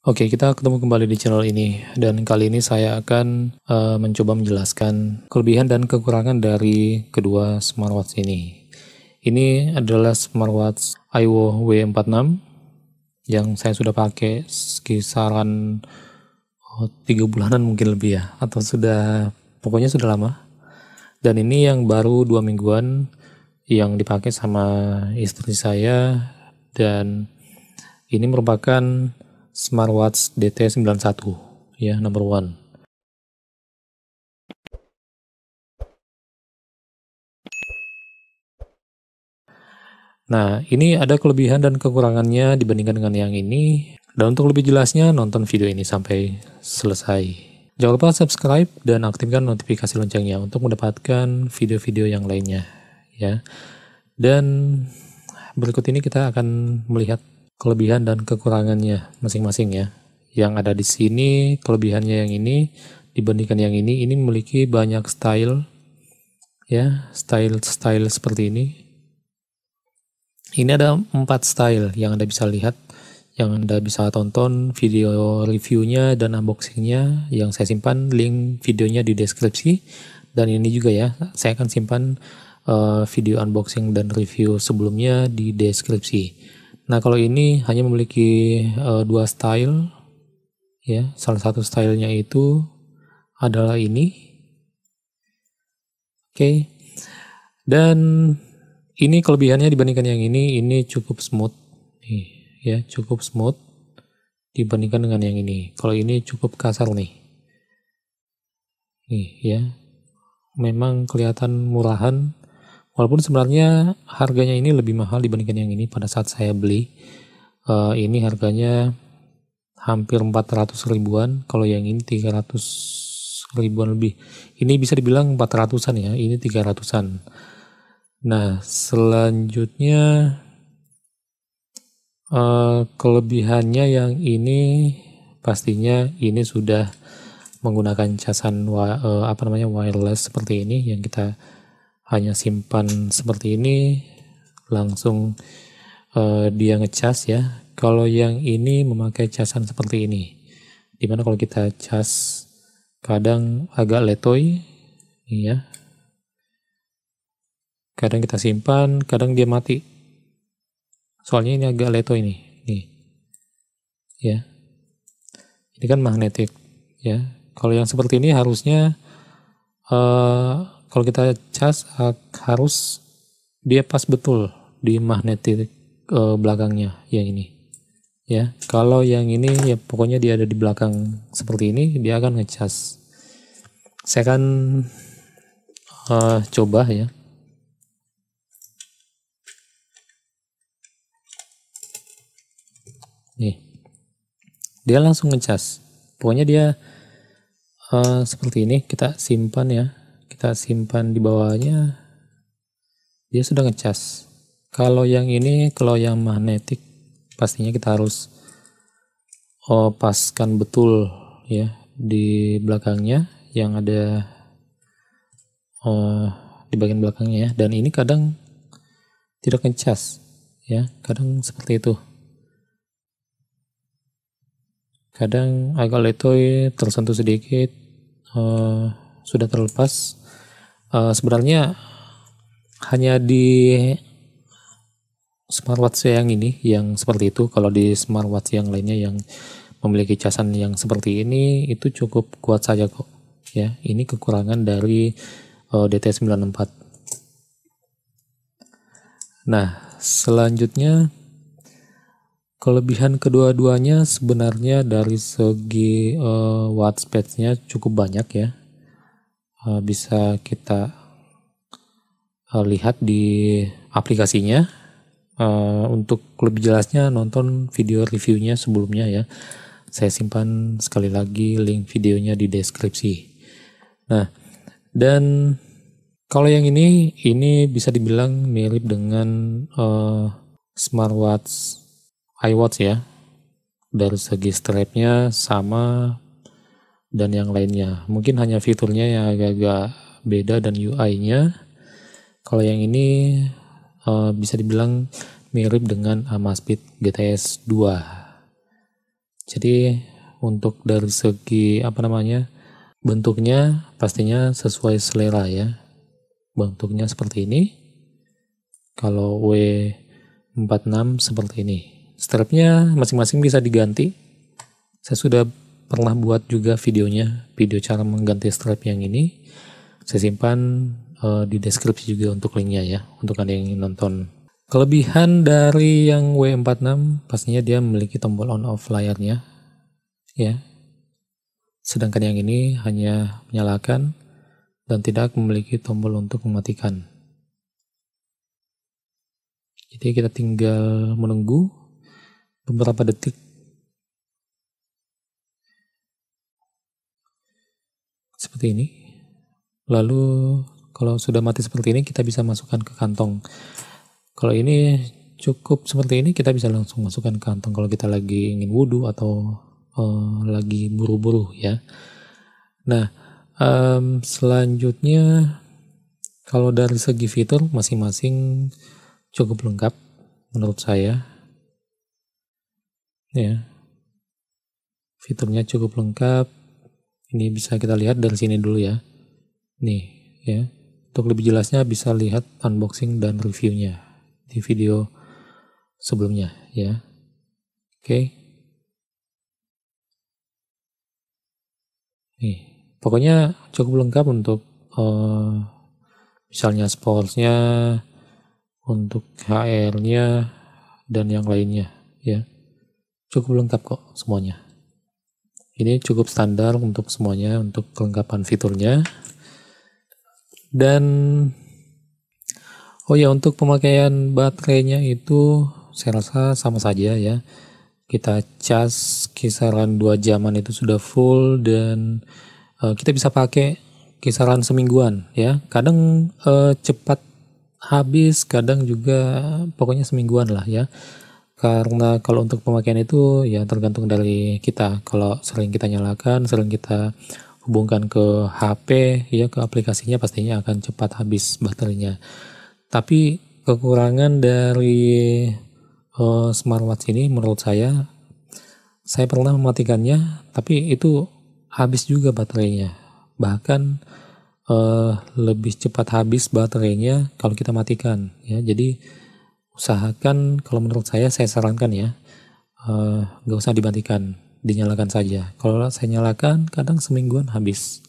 Oke, kita ketemu kembali di channel ini dan kali ini saya akan uh, mencoba menjelaskan kelebihan dan kekurangan dari kedua smartwatch ini. Ini adalah smartwatch iWo W46 yang saya sudah pakai kisaran oh, tiga 3 bulanan mungkin lebih ya atau sudah pokoknya sudah lama. Dan ini yang baru dua mingguan yang dipakai sama istri saya dan ini merupakan smartwatch DT91 ya number one Nah, ini ada kelebihan dan kekurangannya dibandingkan dengan yang ini. Dan untuk lebih jelasnya, nonton video ini sampai selesai. Jangan lupa subscribe dan aktifkan notifikasi loncengnya untuk mendapatkan video-video yang lainnya. ya. Dan berikut ini kita akan melihat kelebihan dan kekurangannya masing-masing ya. Yang ada di sini kelebihannya yang ini dibandingkan yang ini, ini memiliki banyak style ya, style-style seperti ini. Ini ada empat style yang Anda bisa lihat, yang Anda bisa tonton video reviewnya dan unboxingnya yang saya simpan link videonya di deskripsi dan ini juga ya, saya akan simpan uh, video unboxing dan review sebelumnya di deskripsi. Nah, kalau ini hanya memiliki e, dua style ya. Salah satu stylenya itu adalah ini. Oke. Okay. Dan ini kelebihannya dibandingkan yang ini, ini cukup smooth. Nih, ya, cukup smooth dibandingkan dengan yang ini. Kalau ini cukup kasar nih. Nih, ya. Memang kelihatan murahan Walaupun sebenarnya harganya ini lebih mahal dibandingkan yang ini pada saat saya beli. Uh, ini harganya hampir 400 ribuan, kalau yang ini 300 ribuan lebih. Ini bisa dibilang 400-an ya, ini 300-an. Nah, selanjutnya uh, kelebihannya yang ini pastinya ini sudah menggunakan casan uh, apa namanya wireless seperti ini yang kita hanya simpan seperti ini langsung uh, dia ngecas ya kalau yang ini memakai casan seperti ini dimana kalau kita cas kadang agak letoy ya kadang kita simpan kadang dia mati soalnya ini agak letoy ini nih ya ini kan magnetik ya kalau yang seperti ini harusnya uh, kalau kita cas harus dia pas betul di magnetik uh, belakangnya yang ini ya kalau yang ini ya pokoknya dia ada di belakang seperti ini dia akan ngecas saya akan uh, coba ya nih dia langsung ngecas pokoknya dia uh, seperti ini kita simpan ya kita simpan di bawahnya dia sudah ngecas kalau yang ini kalau yang magnetik pastinya kita harus oh, paskan betul ya di belakangnya yang ada uh, di bagian belakangnya ya dan ini kadang tidak ngecas ya kadang seperti itu kadang agak letoy tersentuh sedikit uh, sudah terlepas uh, sebenarnya hanya di smartwatch yang ini yang seperti itu kalau di smartwatch yang lainnya yang memiliki casan yang seperti ini itu cukup kuat saja kok ya ini kekurangan dari eh, uh, DT94 nah selanjutnya kelebihan kedua-duanya sebenarnya dari segi uh, eh, watt nya cukup banyak ya Eh, bisa kita eh, lihat di aplikasinya. Eh, untuk lebih jelasnya nonton video reviewnya sebelumnya ya. Saya simpan sekali lagi link videonya di deskripsi. Nah, dan kalau yang ini, ini bisa dibilang mirip dengan uh, smartwatch iWatch ya. Dari segi strapnya sama, dan yang lainnya. Mungkin hanya fiturnya yang agak-agak beda dan UI-nya. Kalau yang ini uh, bisa dibilang mirip dengan Amazfit GTS 2. Jadi untuk dari segi apa namanya bentuknya pastinya sesuai selera ya. Bentuknya seperti ini. Kalau W46 seperti ini. Strapnya masing-masing bisa diganti. Saya sudah pernah buat juga videonya, video cara mengganti strap yang ini. Saya simpan uh, di deskripsi juga untuk linknya ya, untuk anda yang ingin nonton. Kelebihan dari yang W46 pastinya dia memiliki tombol on off layarnya ya. Sedangkan yang ini hanya menyalakan dan tidak memiliki tombol untuk mematikan. Jadi kita tinggal menunggu beberapa detik seperti ini. Lalu kalau sudah mati seperti ini kita bisa masukkan ke kantong. Kalau ini cukup seperti ini kita bisa langsung masukkan ke kantong kalau kita lagi ingin wudhu atau uh, lagi buru-buru ya. Nah um, selanjutnya kalau dari segi fitur masing-masing cukup lengkap menurut saya. Ya, fiturnya cukup lengkap ini bisa kita lihat dari sini dulu ya. Nih ya. Untuk lebih jelasnya bisa lihat unboxing dan reviewnya di video sebelumnya ya. Oke. Nih, pokoknya cukup lengkap untuk uh, misalnya sportsnya, untuk HR-nya dan yang lainnya ya. Cukup lengkap kok semuanya. Ini cukup standar untuk semuanya, untuk kelengkapan fiturnya. Dan, oh ya untuk pemakaian baterainya itu saya rasa sama saja ya. Kita cas kisaran 2 jaman itu sudah full dan uh, kita bisa pakai kisaran semingguan ya. Kadang uh, cepat habis, kadang juga pokoknya semingguan lah ya karena kalau untuk pemakaian itu ya tergantung dari kita kalau sering kita nyalakan sering kita hubungkan ke HP ya ke aplikasinya pastinya akan cepat habis baterainya tapi kekurangan dari uh, smartwatch ini menurut saya saya pernah mematikannya tapi itu habis juga baterainya bahkan uh, lebih cepat habis baterainya kalau kita matikan ya jadi usahakan kalau menurut saya saya sarankan ya eh, nggak uh, usah dibatikan dinyalakan saja kalau saya nyalakan kadang semingguan habis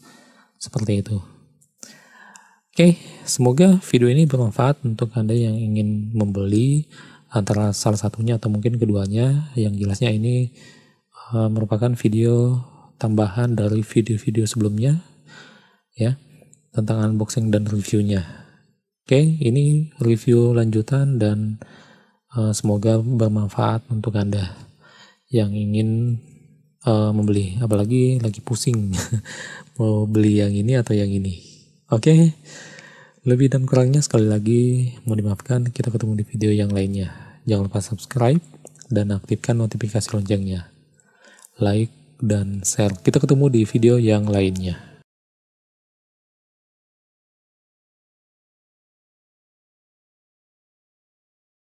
seperti itu oke okay, semoga video ini bermanfaat untuk anda yang ingin membeli antara salah satunya atau mungkin keduanya yang jelasnya ini uh, merupakan video tambahan dari video-video sebelumnya ya tentang unboxing dan reviewnya Oke, okay, ini review lanjutan dan uh, semoga bermanfaat untuk Anda yang ingin uh, membeli, apalagi lagi pusing mau beli yang ini atau yang ini. Oke. Okay? Lebih dan kurangnya sekali lagi mau dimaafkan, kita ketemu di video yang lainnya. Jangan lupa subscribe dan aktifkan notifikasi loncengnya. Like dan share. Kita ketemu di video yang lainnya.